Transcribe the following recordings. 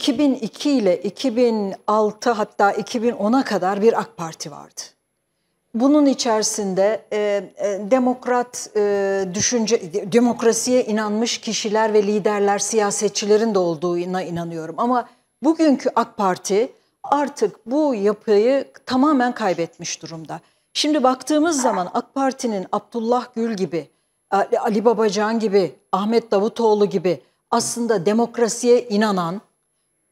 2002 ile 2006 hatta 2010'a kadar bir AK Parti vardı. Bunun içerisinde e, e, demokrat e, düşünce, demokrasiye inanmış kişiler ve liderler, siyasetçilerin de olduğuna inanıyorum. Ama bugünkü AK Parti artık bu yapıyı tamamen kaybetmiş durumda. Şimdi baktığımız zaman AK Parti'nin Abdullah Gül gibi, Ali Babacan gibi, Ahmet Davutoğlu gibi aslında demokrasiye inanan,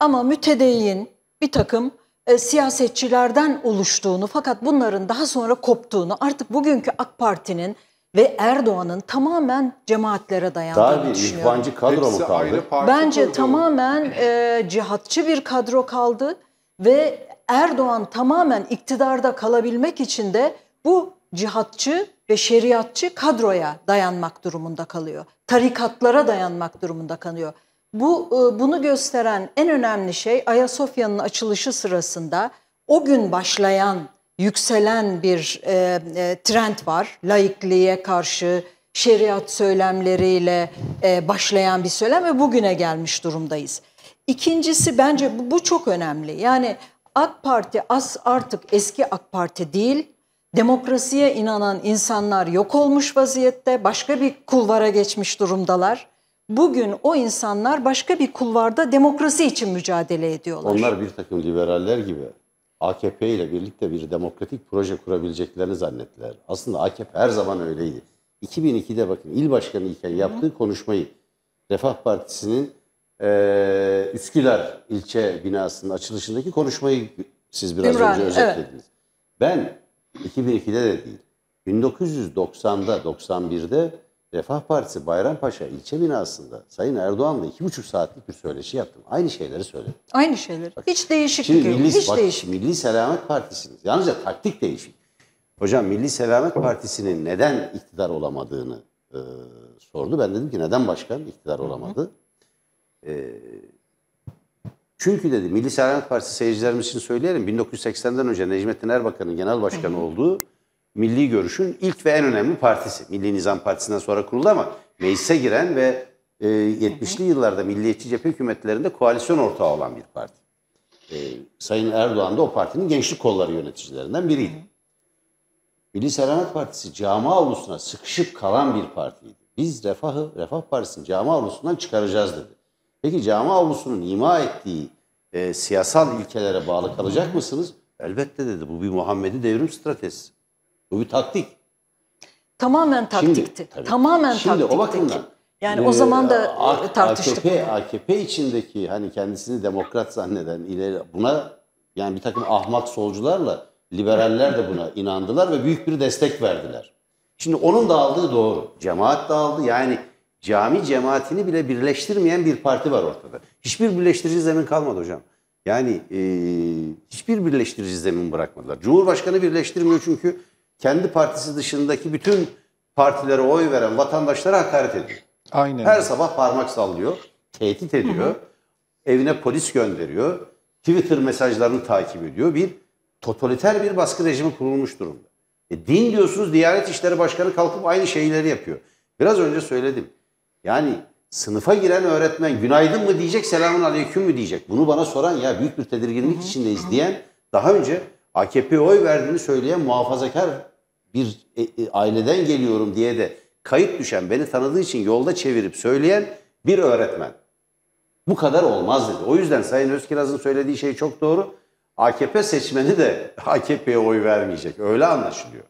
ama mütedeyyin bir takım e, siyasetçilerden oluştuğunu fakat bunların daha sonra koptuğunu artık bugünkü AK Parti'nin ve Erdoğan'ın tamamen cemaatlere dayandığını Daha bir düşünüyorum. ihvancı kadro mu kaldı? Bence kurdu. tamamen e, cihatçı bir kadro kaldı ve Erdoğan tamamen iktidarda kalabilmek için de bu cihatçı ve şeriatçı kadroya dayanmak durumunda kalıyor. Tarikatlara dayanmak durumunda kalıyor. Bu e, bunu gösteren en önemli şey Ayasofya'nın açılışı sırasında o gün başlayan yükselen bir e, e, trend var. Laikliğe karşı şeriat söylemleriyle e, başlayan bir söylem ve bugüne gelmiş durumdayız. İkincisi bence bu, bu çok önemli. Yani AK Parti as artık eski AK Parti değil. Demokrasiye inanan insanlar yok olmuş vaziyette. Başka bir kulvara geçmiş durumdalar. Bugün o insanlar başka bir kulvarda demokrasi için mücadele ediyorlar. Onlar bir takım liberaller gibi AKP ile birlikte bir demokratik proje kurabileceklerini zannettiler. Aslında AKP her zaman öyleydi. 2002'de bakın il başkanı iken yaptığı konuşmayı Refah Partisi'nin e, Üsküdar ilçe binasının açılışındaki konuşmayı siz biraz Ümran, önce özetlediniz. Evet. Ben 2002'de de değil 1990'da 91'de Refah Partisi Bayrampaşa ilçe binasında Sayın Erdoğan'la iki buçuk saatlik bir söyleşi yaptım. Aynı şeyleri söyledim. Aynı şeyleri. Bak, hiç değişik yok. Milli, hiç bak, değişiklik. Milli Selamet Partisi'niz. Yalnızca taktik değişik. Hocam Milli Selamet Partisi'nin neden iktidar olamadığını e, sordu. Ben dedim ki neden başkan iktidar olamadı? E, çünkü dedi Milli Selamet Partisi seyircilerimiz için söyleyelim 1980'den önce Necmettin Erbakan'ın genel başkanı hı olduğu milli görüşün ilk ve en önemli partisi. Milli Nizam Partisi'nden sonra kuruldu ama meclise giren ve e, 70'li yıllarda milliyetçi cephe hükümetlerinde koalisyon ortağı olan bir parti. E, Sayın Erdoğan da o partinin gençlik kolları yöneticilerinden biriydi. Milli Selamet Partisi cami avlusuna sıkışıp kalan bir partiydi. Biz Refah'ı, Refah Partisi'ni cami avlusundan çıkaracağız dedi. Peki cami avlusunun ima ettiği e, siyasal ilkelere bağlı kalacak mısınız? Elbette dedi. Bu bir Muhammedi devrim stratejisi. Bu bir taktik. Tamamen taktikti. Şimdi, tabii, Tamamen şimdi taktikti. o bakımdan. Yani e, o zaman da e, A e, tartıştık. AKP, AKP içindeki hani kendisini demokrat zanneden ileri buna yani bir takım ahmak solcularla liberaller de buna inandılar ve büyük bir destek verdiler. Şimdi onun dağıldığı doğru. Cemaat dağıldı. Yani cami cemaatini bile birleştirmeyen bir parti var ortada. Hiçbir birleştirici zemin kalmadı hocam. Yani e, hiçbir birleştirici zemin bırakmadılar. Cumhurbaşkanı birleştirmiyor çünkü kendi partisi dışındaki bütün partilere oy veren vatandaşlara hakaret ediyor. Aynen. Her sabah parmak sallıyor, tehdit ediyor, evine polis gönderiyor, Twitter mesajlarını takip ediyor. Bir totaliter bir baskı rejimi kurulmuş durumda. E, din diyorsunuz Diyanet İşleri Başkanı kalkıp aynı şeyleri yapıyor. Biraz önce söyledim. Yani sınıfa giren öğretmen günaydın mı diyecek, selamun aleyküm mü diyecek. Bunu bana soran ya büyük bir tedirginlik hı hı. içindeyiz diyen daha önce AKP'ye oy verdiğini söyleyen muhafazakar bir e, e, aileden geliyorum diye de kayıt düşen, beni tanıdığı için yolda çevirip söyleyen bir öğretmen. Bu kadar olmaz dedi. O yüzden Sayın Özkiraz'ın söylediği şey çok doğru. AKP seçmeni de AKP'ye oy vermeyecek. Öyle anlaşılıyor.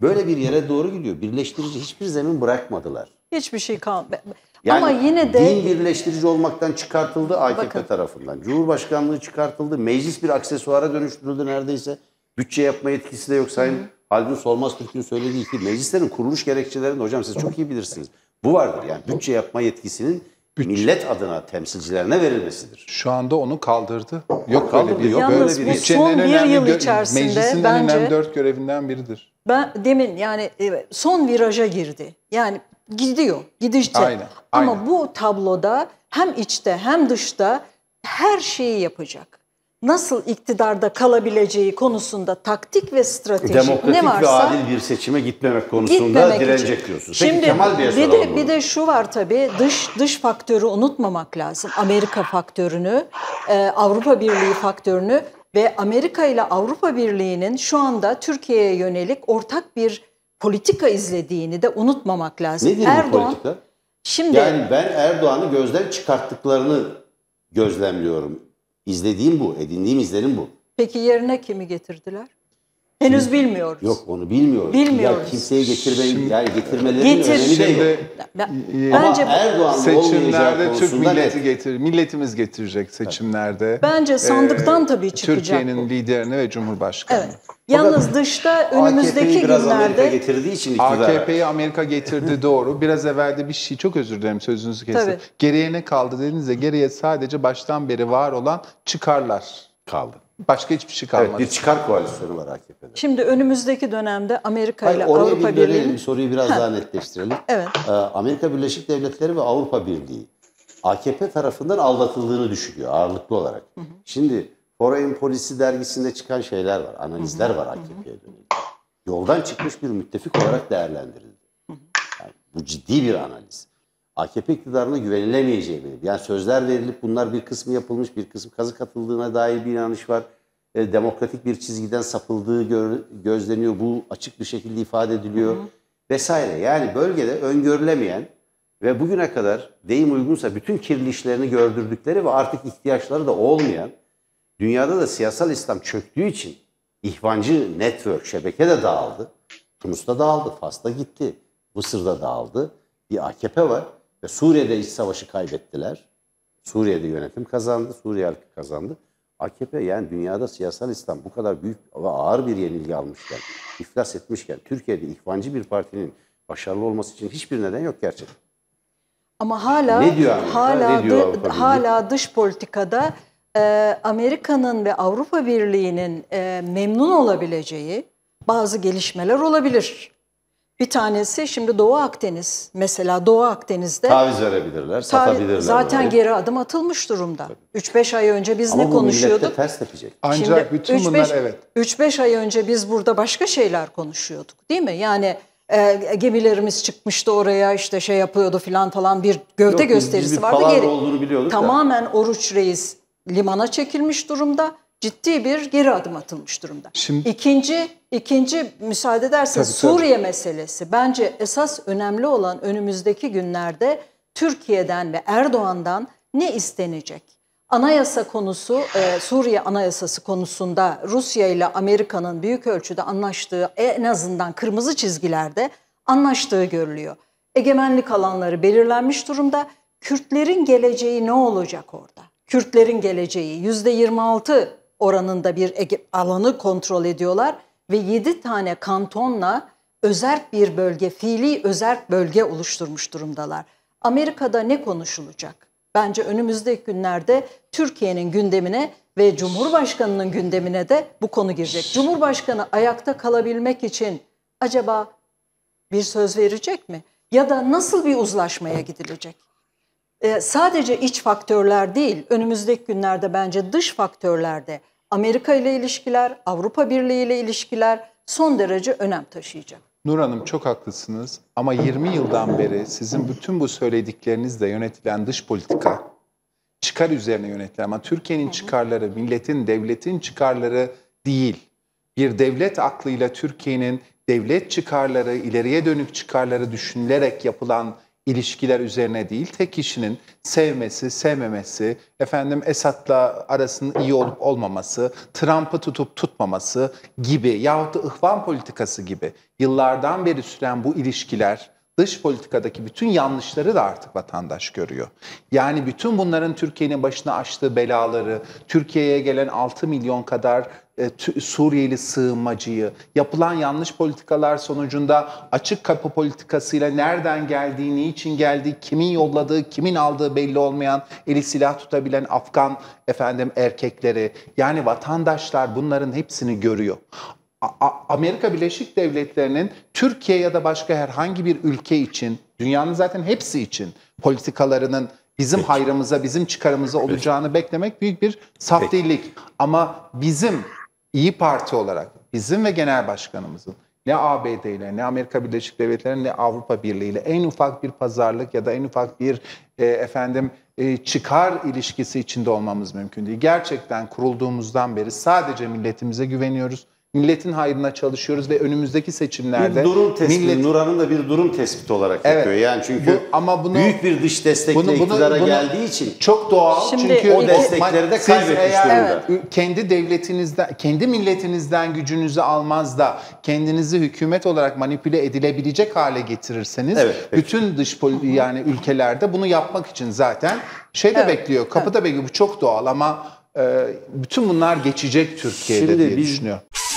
Böyle bir yere doğru gidiyor. Birleştirici hiçbir zemin bırakmadılar. Hiçbir şey kalmadı. Yani Ama yine de din birleştirici olmaktan çıkartıldı AKP Bakın. tarafından. Cumhurbaşkanlığı çıkartıldı. Meclis bir aksesuara dönüştürüldü neredeyse. Bütçe yapma yetkisi de yok Sayın Hı. Haldun Solmaz Türk'ün söylediği ki meclislerin kuruluş gerekçelerinde hocam siz çok iyi bilirsiniz. Bu vardır yani bütçe yapma yetkisinin bütçe. millet adına temsilcilerine verilmesidir. Şu anda onu kaldırdı. Yok kaldırdı, böyle bir yok böyle bir son bir yıl içerisinde meclisin bence, en önemli dört görevinden biridir. Ben demin yani e, son viraja girdi. Yani gidiyor, gidişçe. Aynen, aynen. Ama bu tabloda hem içte hem dışta her şeyi yapacak nasıl iktidarda kalabileceği konusunda taktik ve strateji Demokratik ne varsa demokratik ve adil bir seçime gitmemek konusunda gitmemek direnecek için. Şimdi Kemal Bey'e bir de bunu. bir de şu var tabii dış dış faktörü unutmamak lazım. Amerika faktörünü, e, Avrupa Birliği faktörünü ve Amerika ile Avrupa Birliği'nin şu anda Türkiye'ye yönelik ortak bir politika izlediğini de unutmamak lazım. Nedir Erdoğan, bu politika? Şimdi yani ben Erdoğan'ı gözden çıkarttıklarını gözlemliyorum. İzlediğim bu, edindiğim izlenim bu. Peki yerine kimi getirdiler? Henüz Şimdi, bilmiyoruz. Yok onu bilmiyoruz. Bilmiyoruz. Ya kimseye getirmeyin, yani getirmeleri Getir. önemi de yok. Şimdi, e, Ama bence Erdoğan seçimlerde Türk milleti net. getirir. Milletimiz getirecek seçimlerde. Bence e, sandıktan e, tabii çıkacak. Türkiye'nin liderini ve Cumhurbaşkanı. Evet. Yalnız dışta önümüzdeki AKP'yi biraz günlerde Amerika getirdiği için AKP'yi Amerika getirdi doğru. Biraz evvel de bir şey çok özür dilerim sözünüzü kestim. Tabii. Geriye ne kaldı dediğinizde geriye sadece baştan beri var olan çıkarlar kaldı. Başka hiçbir şey kalmadı. Evet, bir çıkar koalisyonu var AKP'de. Şimdi önümüzdeki dönemde Amerika ile Avrupa bir Birliği... soruyu biraz daha netleştirelim. evet. Ee, Amerika Birleşik Devletleri ve Avrupa Birliği AKP tarafından aldatıldığını düşünüyor ağırlıklı olarak. Hı hı. Şimdi Foreign Policy dergisinde çıkan şeyler var, analizler hı hı. var AKP'ye dönük. Yoldan çıkmış bir müttefik olarak değerlendirildi. Yani bu ciddi bir analiz. AKP iktidarına güvenilemeyeceği belirli. Yani sözler verilip bunlar bir kısmı yapılmış, bir kısmı kazık atıldığına dair bir inanış var. E, demokratik bir çizgiden sapıldığı gör, gözleniyor. Bu açık bir şekilde ifade ediliyor. Hı hı. Vesaire. Yani bölgede öngörülemeyen ve bugüne kadar deyim uygunsa bütün kirli işlerini gördürdükleri ve artık ihtiyaçları da olmayan, dünyada da siyasal İslam çöktüğü için ihvancı network, şebeke de dağıldı. Tunus'ta dağıldı, Fas'ta gitti, Mısır'da dağıldı. Bir AKP var. Ve Suriye'de iç savaşı kaybettiler. Suriye'de yönetim kazandı, Suriye halkı kazandı. AKP yani dünyada siyasal İslam bu kadar büyük ve ağır bir yenilgi almışken, iflas etmişken, Türkiye'de ihvancı bir partinin başarılı olması için hiçbir neden yok gerçekten. Ama hala ne diyor Amerika, hala ne diyor hala dış politikada e, Amerika'nın ve Avrupa Birliği'nin e, memnun olabileceği bazı gelişmeler olabilir. Bir tanesi şimdi Doğu Akdeniz. Mesela Doğu Akdeniz'de taviz verebilirler, satabilirler. Zaten böyle. geri adım atılmış durumda. 3-5 ay önce biz Ama ne bu konuşuyorduk? ters tepecek. Ancak şimdi bütün 3, 5, evet. 3-5 ay önce biz burada başka şeyler konuşuyorduk değil mi? Yani e, gemilerimiz çıkmıştı oraya işte şey yapıyordu filan falan bir gövde Yok, gösterisi biz, biz vardı. Geri, olduğunu biliyorduk Tamamen da. Oruç Reis limana çekilmiş durumda ciddi bir geri adım atılmış durumda. Şimdi, ikinci, ikinci müsaade ederseniz Suriye tabii. meselesi. Bence esas önemli olan önümüzdeki günlerde Türkiye'den ve Erdoğan'dan ne istenecek? Anayasa konusu, e, Suriye anayasası konusunda Rusya ile Amerika'nın büyük ölçüde anlaştığı, en azından kırmızı çizgilerde anlaştığı görülüyor. Egemenlik alanları belirlenmiş durumda. Kürtlerin geleceği ne olacak orada? Kürtlerin geleceği yüzde 26 oranında bir alanı kontrol ediyorlar ve 7 tane kantonla özerk bir bölge, fiili özerk bölge oluşturmuş durumdalar. Amerika'da ne konuşulacak? Bence önümüzdeki günlerde Türkiye'nin gündemine ve Cumhurbaşkanı'nın gündemine de bu konu girecek. Cumhurbaşkanı ayakta kalabilmek için acaba bir söz verecek mi? Ya da nasıl bir uzlaşmaya gidilecek? Ee, sadece iç faktörler değil, önümüzdeki günlerde bence dış faktörlerde Amerika ile ilişkiler, Avrupa Birliği ile ilişkiler son derece önem taşıyacak. Nur Hanım çok haklısınız ama 20 yıldan beri sizin bütün bu söylediklerinizle yönetilen dış politika çıkar üzerine yönetilen ama Türkiye'nin çıkarları, milletin, devletin çıkarları değil. Bir devlet aklıyla Türkiye'nin devlet çıkarları, ileriye dönük çıkarları düşünülerek yapılan ilişkiler üzerine değil, tek kişinin sevmesi, sevmemesi, efendim Esad'la arasının iyi olup olmaması, Trump'ı tutup tutmaması gibi yahut da ıhvan politikası gibi yıllardan beri süren bu ilişkiler dış politikadaki bütün yanlışları da artık vatandaş görüyor. Yani bütün bunların Türkiye'nin başına açtığı belaları, Türkiye'ye gelen 6 milyon kadar e, Suriyeli sığınmacıyı, yapılan yanlış politikalar sonucunda açık kapı politikasıyla nereden geldiği, niçin geldiği, kimin yolladığı, kimin aldığı belli olmayan, eli silah tutabilen Afgan efendim erkekleri yani vatandaşlar bunların hepsini görüyor. Amerika Birleşik Devletleri'nin Türkiye ya da başka herhangi bir ülke için, dünyanın zaten hepsi için politikalarının bizim Peki. hayrımıza, bizim çıkarımıza olacağını Peki. beklemek büyük bir saf Ama bizim İyi Parti olarak bizim ve genel başkanımızın ne ABD ile ne Amerika Birleşik Devletleri ne Avrupa Birliği ile en ufak bir pazarlık ya da en ufak bir e, efendim e, çıkar ilişkisi içinde olmamız mümkün değil. Gerçekten kurulduğumuzdan beri sadece milletimize güveniyoruz milletin hayrına çalışıyoruz ve önümüzdeki seçimlerde bir durum tespiti millet... Nurhan'ın da bir durum tespiti olarak evet, yapıyor. Yani çünkü bu, ama bunu, büyük bir dış destekle bunu, bunu, iktidara bunu, geldiği için çok doğal. Şimdi, çünkü o destekleri de kaybetmiş durumda. Evet. Kendi devletinizden, kendi milletinizden gücünüzü almaz da kendinizi hükümet olarak manipüle edilebilecek hale getirirseniz evet, bütün dış yani ülkelerde bunu yapmak için zaten şey de evet, bekliyor. Kapıda evet. bekliyor. Bu çok doğal ama e, bütün bunlar geçecek Türkiye'de Şimdi diye biz... düşünüyor.